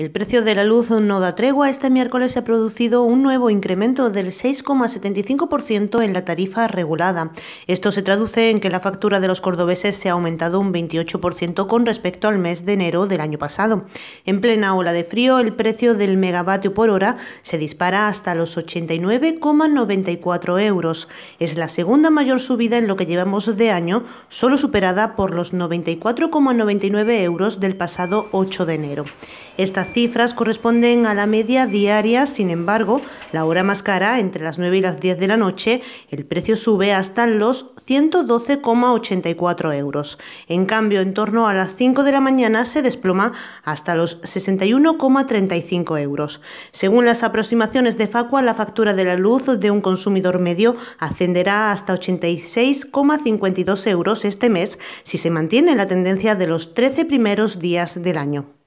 El precio de la luz no da tregua. Este miércoles se ha producido un nuevo incremento del 6,75% en la tarifa regulada. Esto se traduce en que la factura de los cordobeses se ha aumentado un 28% con respecto al mes de enero del año pasado. En plena ola de frío, el precio del megavatio por hora se dispara hasta los 89,94 euros. Es la segunda mayor subida en lo que llevamos de año, solo superada por los 94,99 euros del pasado 8 de enero. Esta cifras corresponden a la media diaria, sin embargo, la hora más cara, entre las 9 y las 10 de la noche, el precio sube hasta los 112,84 euros. En cambio, en torno a las 5 de la mañana se desploma hasta los 61,35 euros. Según las aproximaciones de Facua, la factura de la luz de un consumidor medio ascenderá hasta 86,52 euros este mes si se mantiene la tendencia de los 13 primeros días del año.